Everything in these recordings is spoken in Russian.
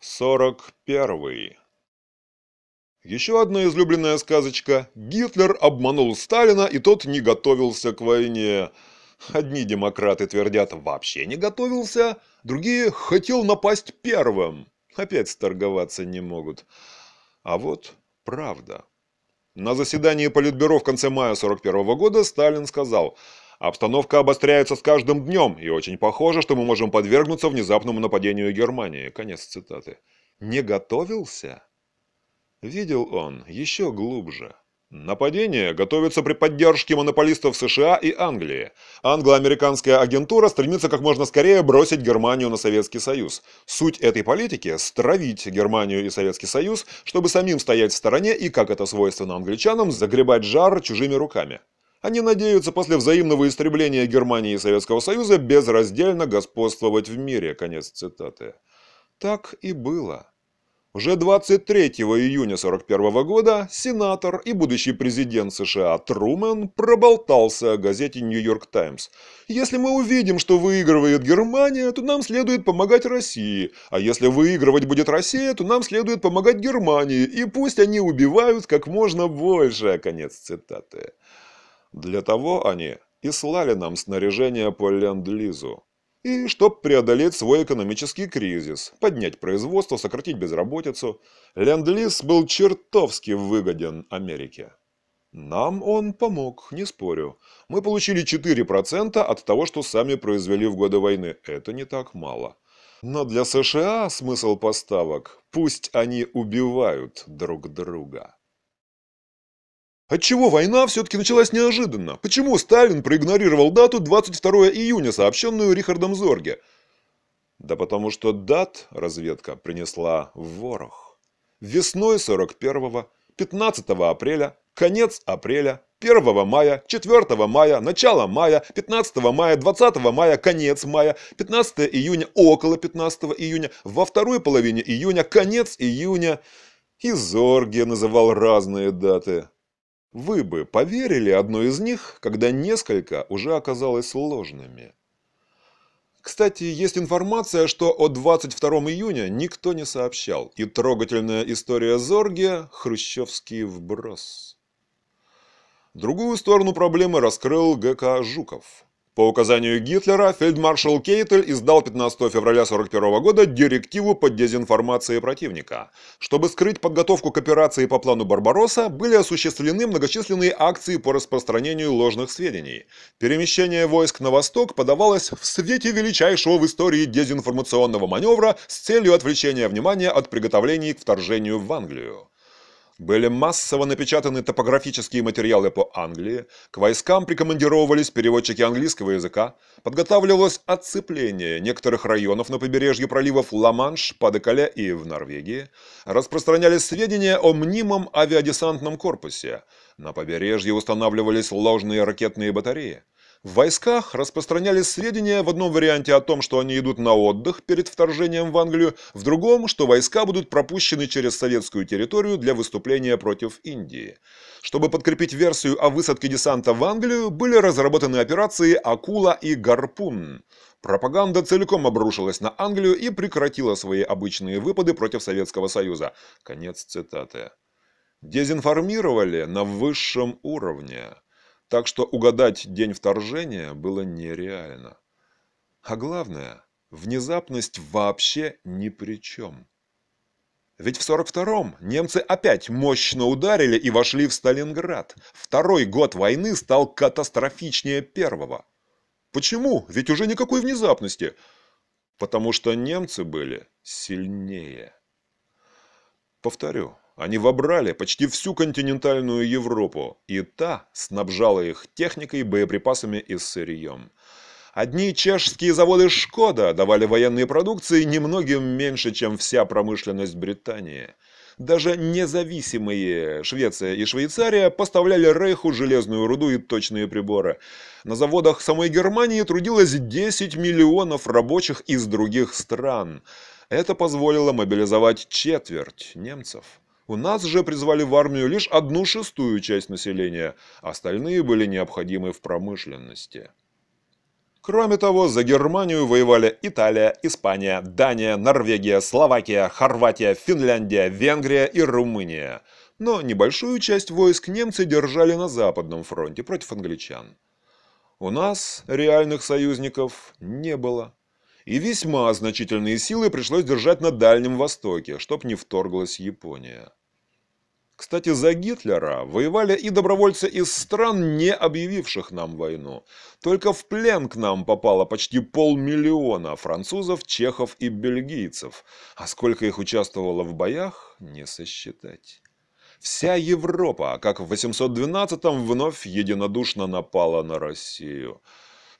Сорок первый. Еще одна излюбленная сказочка. Гитлер обманул Сталина, и тот не готовился к войне. Одни демократы твердят «вообще не готовился», другие «хотел напасть первым». Опять сторговаться не могут. А вот правда. На заседании Политбюро в конце мая 41 -го года Сталин сказал – Обстановка обостряется с каждым днем, и очень похоже, что мы можем подвергнуться внезапному нападению Германии. Конец цитаты. Не готовился? Видел он еще глубже. Нападение готовится при поддержке монополистов США и Англии. Англо-американская агентура стремится как можно скорее бросить Германию на Советский Союз. Суть этой политики – стравить Германию и Советский Союз, чтобы самим стоять в стороне и, как это свойственно англичанам, загребать жар чужими руками. Они надеются после взаимного истребления Германии и Советского Союза безраздельно господствовать в мире. Конец цитаты. Так и было. Уже 23 июня 1941 года сенатор и будущий президент США Трумен проболтался о газете «Нью-Йорк Таймс». «Если мы увидим, что выигрывает Германия, то нам следует помогать России, а если выигрывать будет Россия, то нам следует помогать Германии, и пусть они убивают как можно больше». Конец цитаты. Для того они и слали нам снаряжение по ленд-лизу. И чтобы преодолеть свой экономический кризис, поднять производство, сократить безработицу, ленд-лиз был чертовски выгоден Америке. Нам он помог, не спорю. Мы получили 4% от того, что сами произвели в годы войны. Это не так мало. Но для США смысл поставок – пусть они убивают друг друга. Отчего война все-таки началась неожиданно? Почему Сталин проигнорировал дату 22 июня, сообщенную Рихардом Зорге? Да потому что дат разведка принесла в ворох. Весной 41-го, 15 апреля, конец апреля, 1 мая, 4 мая, начало мая, 15 мая, 20 мая, конец мая, 15 июня, около 15 июня, во второй половине июня, конец июня. И Зорге называл разные даты. Вы бы поверили одной из них, когда несколько уже оказалось ложными. Кстати, есть информация, что о 22 июня никто не сообщал, и трогательная история Зорге – хрущевский вброс. Другую сторону проблемы раскрыл ГК Жуков. По указанию Гитлера, фельдмаршал Кейтель издал 15 февраля 1941 года директиву по дезинформации противника. Чтобы скрыть подготовку к операции по плану Барбаросса, были осуществлены многочисленные акции по распространению ложных сведений. Перемещение войск на восток подавалось в свете величайшего в истории дезинформационного маневра с целью отвлечения внимания от приготовлений к вторжению в Англию. Были массово напечатаны топографические материалы по Англии, к войскам прикомандировались переводчики английского языка, подготавливалось отцепление некоторых районов на побережье проливов Ла-Манш, Падекаля и в Норвегии, распространялись сведения о мнимом авиадесантном корпусе, на побережье устанавливались ложные ракетные батареи. В войсках распространялись сведения в одном варианте о том, что они идут на отдых перед вторжением в Англию, в другом, что войска будут пропущены через советскую территорию для выступления против Индии. Чтобы подкрепить версию о высадке десанта в Англию, были разработаны операции «Акула» и «Гарпун». Пропаганда целиком обрушилась на Англию и прекратила свои обычные выпады против Советского Союза. Конец цитаты. Дезинформировали на высшем уровне. Так что угадать день вторжения было нереально. А главное, внезапность вообще ни при чем. Ведь в 42-м немцы опять мощно ударили и вошли в Сталинград. Второй год войны стал катастрофичнее первого. Почему? Ведь уже никакой внезапности. Потому что немцы были сильнее. Повторю, они вобрали почти всю континентальную Европу, и та снабжала их техникой, боеприпасами и сырьем. Одни чешские заводы «Шкода» давали военные продукции немногим меньше, чем вся промышленность Британии. Даже независимые Швеция и Швейцария поставляли Рейху железную руду и точные приборы. На заводах самой Германии трудилось 10 миллионов рабочих из других стран. Это позволило мобилизовать четверть немцев. У нас же призвали в армию лишь одну шестую часть населения, остальные были необходимы в промышленности. Кроме того, за Германию воевали Италия, Испания, Дания, Норвегия, Словакия, Хорватия, Финляндия, Венгрия и Румыния. Но небольшую часть войск немцы держали на Западном фронте против англичан. У нас реальных союзников не было. И весьма значительные силы пришлось держать на Дальнем Востоке, чтоб не вторглась Япония. Кстати, за Гитлера воевали и добровольцы из стран, не объявивших нам войну. Только в плен к нам попало почти полмиллиона французов, чехов и бельгийцев. А сколько их участвовало в боях, не сосчитать. Вся Европа, как в 812-м, вновь единодушно напала на Россию.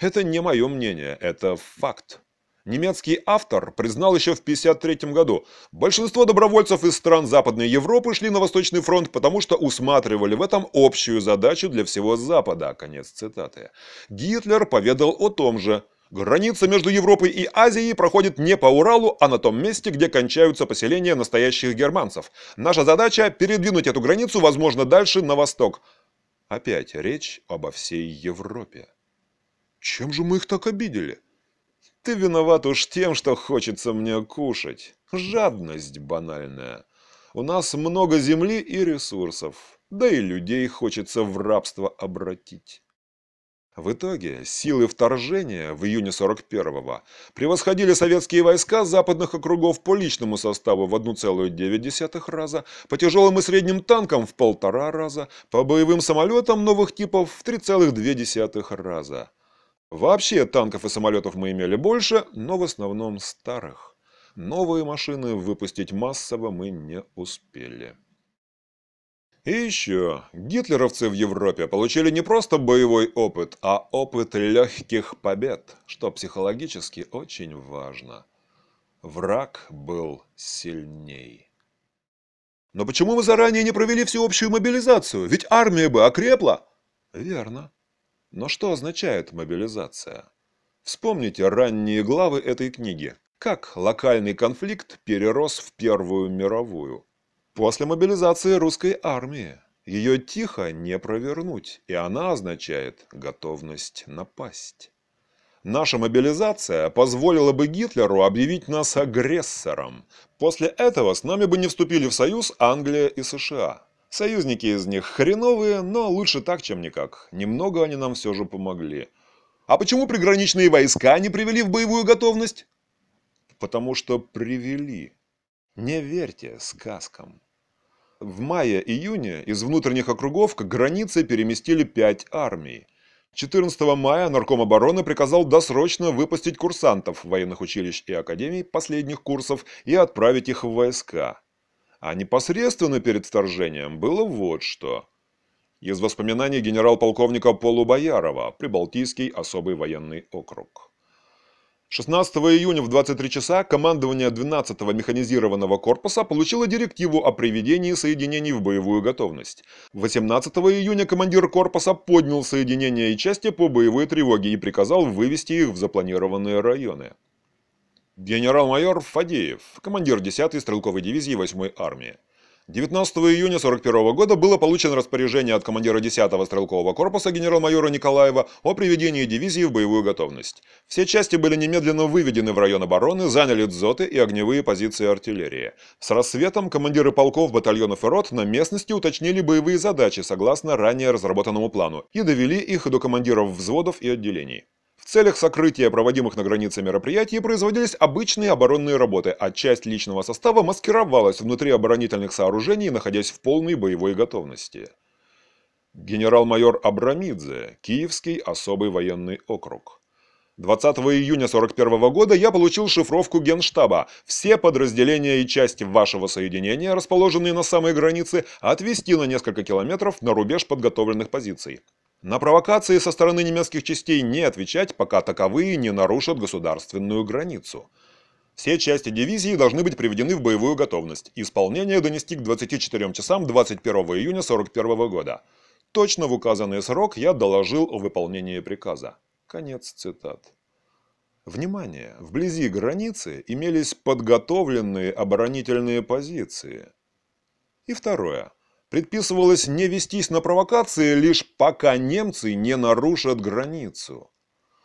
Это не мое мнение, это факт немецкий автор признал еще в 1953 году. Большинство добровольцев из стран Западной Европы шли на Восточный фронт, потому что усматривали в этом общую задачу для всего Запада. Конец цитаты. Гитлер поведал о том же. Граница между Европой и Азией проходит не по Уралу, а на том месте, где кончаются поселения настоящих германцев. Наша задача – передвинуть эту границу, возможно, дальше на восток. Опять речь обо всей Европе. Чем же мы их так обидели? Ты виноват уж тем, что хочется мне кушать. Жадность банальная. У нас много земли и ресурсов, да и людей хочется в рабство обратить. В итоге силы вторжения в июне 41-го превосходили советские войска западных округов по личному составу в 1,9 раза, по тяжелым и средним танкам в полтора раза, по боевым самолетам новых типов в 3,2 раза. Вообще танков и самолетов мы имели больше, но в основном старых. Новые машины выпустить массово мы не успели. И еще, гитлеровцы в Европе получили не просто боевой опыт, а опыт легких побед, что психологически очень важно. Враг был сильней. Но почему мы заранее не провели всеобщую мобилизацию? Ведь армия бы окрепла. Верно. Но что означает мобилизация? Вспомните ранние главы этой книги. Как локальный конфликт перерос в Первую мировую. После мобилизации русской армии. Ее тихо не провернуть, и она означает готовность напасть. Наша мобилизация позволила бы Гитлеру объявить нас агрессором. После этого с нами бы не вступили в союз Англия и США. Союзники из них хреновые, но лучше так, чем никак. Немного они нам все же помогли. А почему приграничные войска не привели в боевую готовность? Потому что привели. Не верьте сказкам. В мае-июне из внутренних округов к границе переместили пять армий. 14 мая Нарком обороны приказал досрочно выпустить курсантов военных училищ и академий последних курсов и отправить их в войска. А непосредственно перед вторжением было вот что. Из воспоминаний генерал-полковника Полубоярова, Прибалтийский особый военный округ. 16 июня в 23 часа командование 12-го механизированного корпуса получило директиву о приведении соединений в боевую готовность. 18 июня командир корпуса поднял соединения и части по боевой тревоге и приказал вывести их в запланированные районы. Генерал-майор Фадеев, командир 10-й стрелковой дивизии 8-й армии. 19 июня 1941 года было получено распоряжение от командира 10-го стрелкового корпуса генерал-майора Николаева о приведении дивизии в боевую готовность. Все части были немедленно выведены в район обороны, заняли дзоты и огневые позиции артиллерии. С рассветом командиры полков, батальонов и рот на местности уточнили боевые задачи согласно ранее разработанному плану и довели их до командиров взводов и отделений целях сокрытия проводимых на границе мероприятий производились обычные оборонные работы, а часть личного состава маскировалась внутри оборонительных сооружений, находясь в полной боевой готовности. Генерал-майор Абрамидзе, Киевский особый военный округ. 20 июня 1941 года я получил шифровку Генштаба. Все подразделения и части вашего соединения, расположенные на самой границе, отвести на несколько километров на рубеж подготовленных позиций. На провокации со стороны немецких частей не отвечать, пока таковые не нарушат государственную границу. Все части дивизии должны быть приведены в боевую готовность. Исполнение донести к 24 часам 21 июня 1941 года. Точно в указанный срок я доложил о выполнении приказа. Конец цитат. Внимание! Вблизи границы имелись подготовленные оборонительные позиции. И второе. Предписывалось не вестись на провокации, лишь пока немцы не нарушат границу.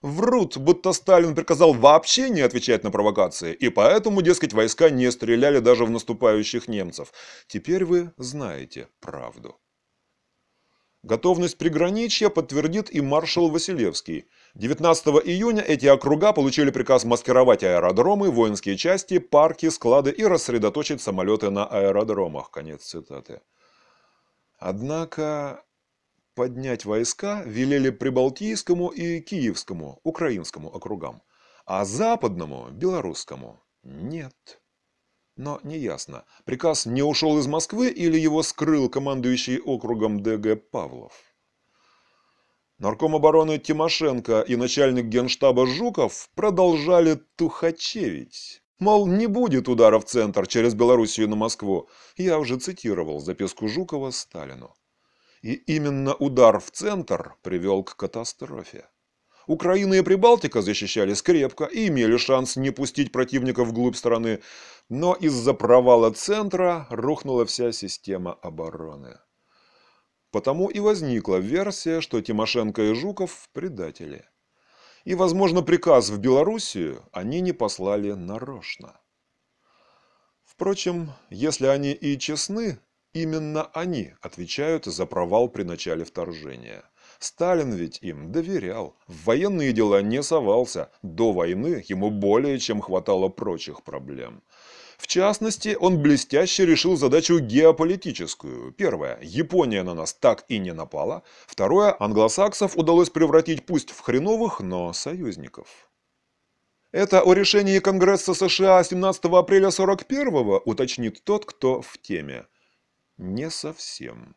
Врут, будто Сталин приказал вообще не отвечать на провокации, и поэтому, дескать, войска не стреляли даже в наступающих немцев. Теперь вы знаете правду. Готовность приграничья подтвердит и маршал Василевский. 19 июня эти округа получили приказ маскировать аэродромы, воинские части, парки, склады и рассредоточить самолеты на аэродромах. Конец цитаты. Однако поднять войска велели Прибалтийскому и Киевскому, украинскому округам, а Западному, Белорусскому, нет. Но неясно, приказ не ушел из Москвы или его скрыл командующий округом ДГ Павлов. Нарком обороны Тимошенко и начальник генштаба Жуков продолжали тухачевить. Мол, не будет удара в центр через Белоруссию на Москву. Я уже цитировал записку Жукова Сталину. И именно удар в центр привел к катастрофе. Украина и Прибалтика защищались крепко и имели шанс не пустить противника вглубь страны, но из-за провала центра рухнула вся система обороны. Потому и возникла версия, что Тимошенко и Жуков – предатели. И, возможно, приказ в Белоруссию они не послали нарочно. Впрочем, если они и честны, именно они отвечают за провал при начале вторжения. Сталин ведь им доверял, в военные дела не совался, до войны ему более чем хватало прочих проблем. В частности, он блестяще решил задачу геополитическую. Первое. Япония на нас так и не напала. Второе. Англосаксов удалось превратить пусть в хреновых, но союзников. Это о решении Конгресса США 17 апреля 41-го уточнит тот, кто в теме. Не совсем.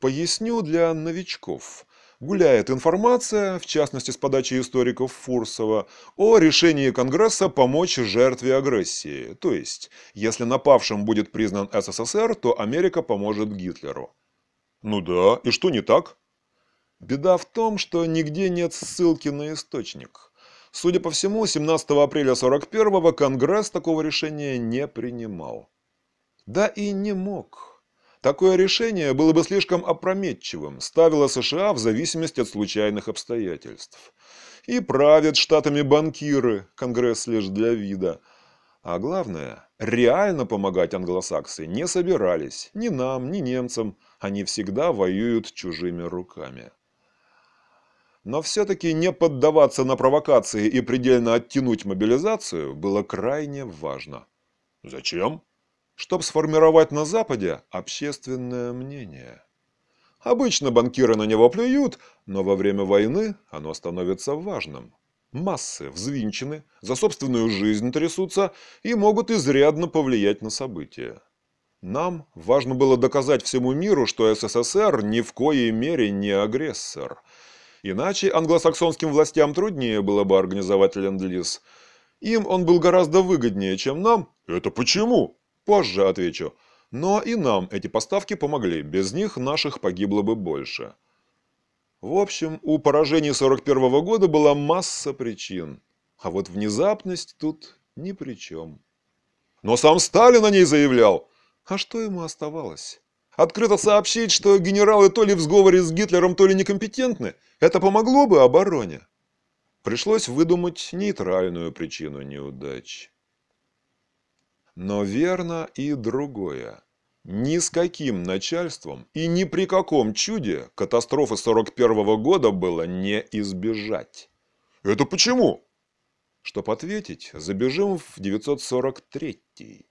Поясню для новичков. Гуляет информация, в частности с подачи историков Фурсова, о решении Конгресса помочь жертве агрессии. То есть, если напавшим будет признан СССР, то Америка поможет Гитлеру. Ну да, и что не так? Беда в том, что нигде нет ссылки на источник. Судя по всему, 17 апреля 41-го Конгресс такого решения не принимал. Да и не мог. Такое решение было бы слишком опрометчивым, ставило США в зависимость от случайных обстоятельств. И правят штатами банкиры, Конгресс лишь для вида. А главное, реально помогать англосаксы не собирались ни нам, ни немцам. Они всегда воюют чужими руками. Но все-таки не поддаваться на провокации и предельно оттянуть мобилизацию было крайне важно. Зачем? чтобы сформировать на Западе общественное мнение. Обычно банкиры на него плюют, но во время войны оно становится важным. Массы взвинчены, за собственную жизнь трясутся и могут изрядно повлиять на события. Нам важно было доказать всему миру, что СССР ни в коей мере не агрессор. Иначе англосаксонским властям труднее было бы организовать ленд-лиз. Им он был гораздо выгоднее, чем нам. Это почему? Позже отвечу. Но и нам эти поставки помогли, без них наших погибло бы больше. В общем, у поражения 41 -го года была масса причин, а вот внезапность тут ни при чем. Но сам Сталин о ней заявлял. А что ему оставалось? Открыто сообщить, что генералы то ли в сговоре с Гитлером, то ли некомпетентны, это помогло бы обороне. Пришлось выдумать нейтральную причину неудачи. Но верно и другое. Ни с каким начальством и ни при каком чуде катастрофы 41 года было не избежать. Это почему? Чтоб ответить, забежим в 943 -й.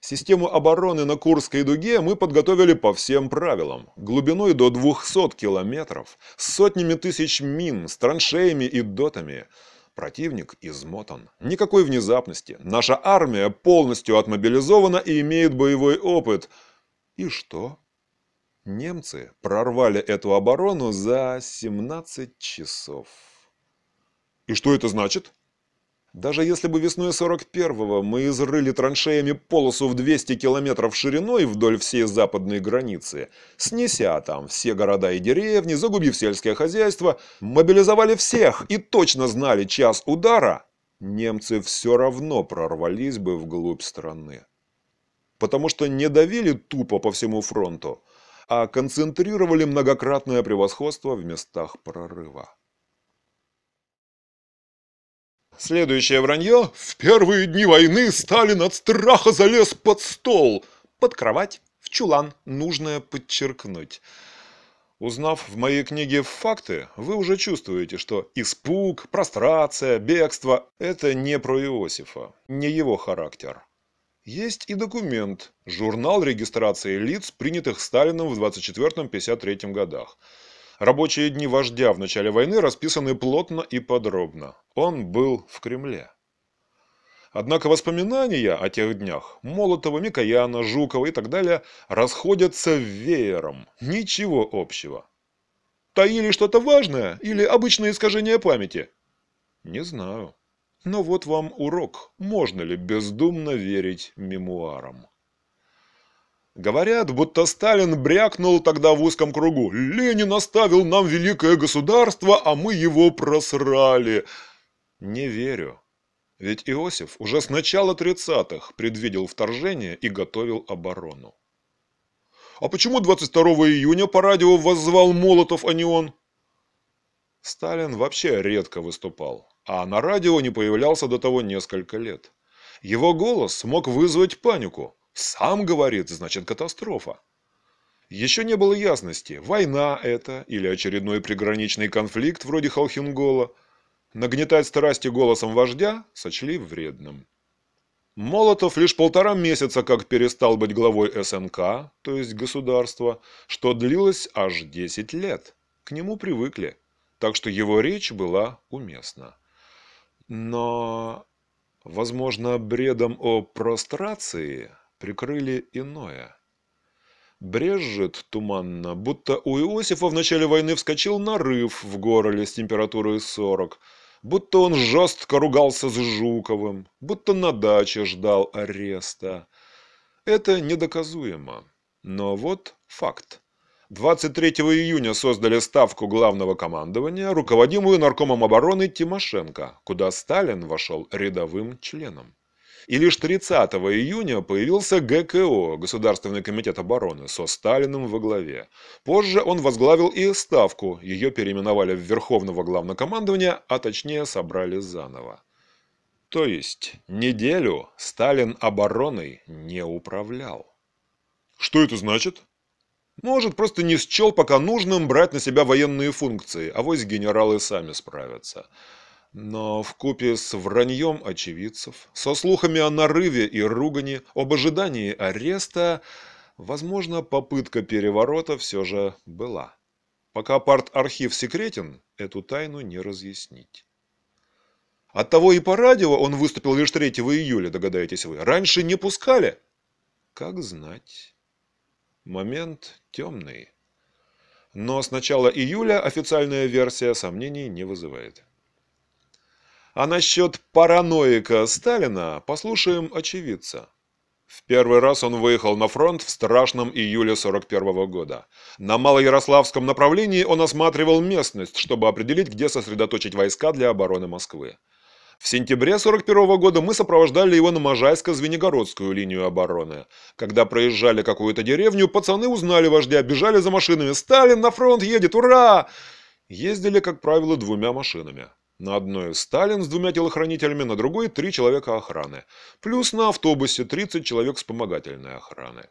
Систему обороны на Курской дуге мы подготовили по всем правилам. Глубиной до 200 километров, с сотнями тысяч мин, с траншеями и дотами – Противник измотан. Никакой внезапности. Наша армия полностью отмобилизована и имеет боевой опыт. И что? Немцы прорвали эту оборону за 17 часов. И что это значит? Даже если бы весной 41-го мы изрыли траншеями полосу в 200 километров шириной вдоль всей западной границы, снеся там все города и деревни, загубив сельское хозяйство, мобилизовали всех и точно знали час удара, немцы все равно прорвались бы вглубь страны. Потому что не давили тупо по всему фронту, а концентрировали многократное превосходство в местах прорыва. Следующее вранье. В первые дни войны Сталин от страха залез под стол. Под кровать, в чулан, нужно подчеркнуть. Узнав в моей книге факты, вы уже чувствуете, что испуг, прострация, бегство – это не про Иосифа, не его характер. Есть и документ – журнал регистрации лиц, принятых Сталином в 24-53 годах – Рабочие дни вождя в начале войны расписаны плотно и подробно. Он был в Кремле. Однако воспоминания о тех днях Молотова, Микояна, Жукова и так далее расходятся веером. Ничего общего. Таили что-то важное или обычное искажение памяти? Не знаю. Но вот вам урок, можно ли бездумно верить мемуарам. Говорят, будто Сталин брякнул тогда в узком кругу. «Ленин оставил нам великое государство, а мы его просрали». Не верю. Ведь Иосиф уже с начала 30-х предвидел вторжение и готовил оборону. А почему 22 июня по радио воззвал Молотов, а не он? Сталин вообще редко выступал, а на радио не появлялся до того несколько лет. Его голос мог вызвать панику – сам говорит, значит катастрофа. Еще не было ясности, война это или очередной приграничный конфликт вроде Халхингола. Нагнетать страсти голосом вождя сочли вредным. Молотов лишь полтора месяца как перестал быть главой СНК, то есть государства, что длилось аж 10 лет. К нему привыкли, так что его речь была уместна. Но, возможно, бредом о прострации прикрыли иное. Брежет туманно, будто у Иосифа в начале войны вскочил нарыв в горле с температурой 40, будто он жестко ругался с Жуковым, будто на даче ждал ареста. Это недоказуемо. Но вот факт. 23 июня создали ставку главного командования, руководимую наркомом обороны Тимошенко, куда Сталин вошел рядовым членом. И лишь 30 июня появился ГКО, Государственный комитет обороны, со Сталиным во главе. Позже он возглавил и Ставку, ее переименовали в Верховного Главнокомандования, а точнее собрали заново. То есть неделю Сталин обороной не управлял. Что это значит? Может, просто не счел пока нужным брать на себя военные функции, а вось генералы сами справятся. Но в купе с враньем очевидцев, со слухами о нарыве и ругани, об ожидании ареста, возможно, попытка переворота все же была. Пока парт-архив секретен, эту тайну не разъяснить. того и по радио он выступил лишь 3 июля, догадаетесь вы. Раньше не пускали. Как знать. Момент темный. Но с начала июля официальная версия сомнений не вызывает. А насчет параноика Сталина послушаем очевидца. В первый раз он выехал на фронт в страшном июле 41 года. На Малоярославском направлении он осматривал местность, чтобы определить, где сосредоточить войска для обороны Москвы. В сентябре 41 года мы сопровождали его на Можайско-Звенигородскую линию обороны. Когда проезжали какую-то деревню, пацаны узнали вождя, бежали за машинами. «Сталин на фронт едет! Ура!» Ездили, как правило, двумя машинами. На одной Сталин с двумя телохранителями, на другой три человека охраны. Плюс на автобусе 30 человек вспомогательной охраны.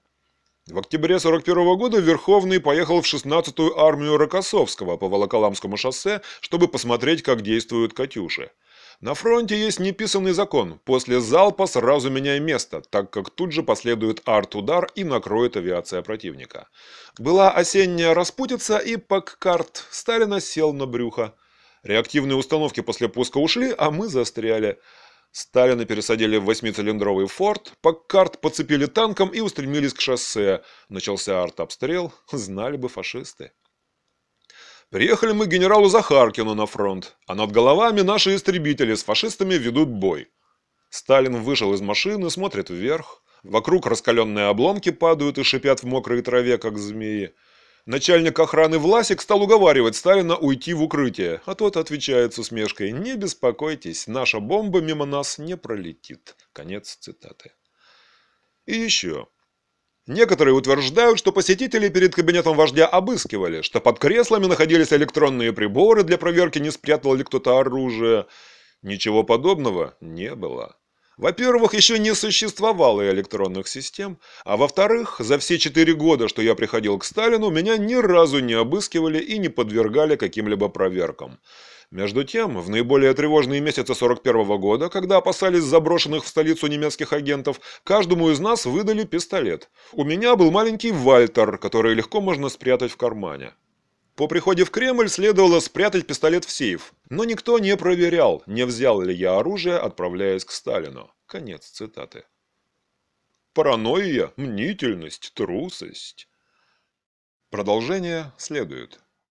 В октябре 1941 года Верховный поехал в 16-ю армию Рокоссовского по Волоколамскому шоссе, чтобы посмотреть, как действуют «Катюши». На фронте есть неписанный закон – после залпа сразу меняй место, так как тут же последует арт-удар и накроет авиация противника. Была осенняя распутица, и Паккарт Сталина сел на брюхо. Реактивные установки после пуска ушли, а мы застряли. Сталина пересадили в восьмицилиндровый форт, Паккарт подцепили танком и устремились к шоссе. Начался артобстрел, знали бы фашисты. Приехали мы к генералу Захаркину на фронт, а над головами наши истребители с фашистами ведут бой. Сталин вышел из машины, смотрит вверх. Вокруг раскаленные обломки падают и шипят в мокрой траве, как змеи. Начальник охраны Власик стал уговаривать Сталина уйти в укрытие, а тот отвечает с усмешкой «Не беспокойтесь, наша бомба мимо нас не пролетит». Конец цитаты. И еще. Некоторые утверждают, что посетителей перед кабинетом вождя обыскивали, что под креслами находились электронные приборы для проверки, не спрятал ли кто-то оружие. Ничего подобного не было. Во-первых, еще не существовало и электронных систем, а во-вторых, за все четыре года, что я приходил к Сталину, меня ни разу не обыскивали и не подвергали каким-либо проверкам. Между тем, в наиболее тревожные месяцы 41 -го года, когда опасались заброшенных в столицу немецких агентов, каждому из нас выдали пистолет. У меня был маленький Вальтер, который легко можно спрятать в кармане. По приходе в Кремль следовало спрятать пистолет в сейф, но никто не проверял, не взял ли я оружие, отправляясь к Сталину. Конец цитаты. Паранойя, мнительность, трусость. Продолжение следует.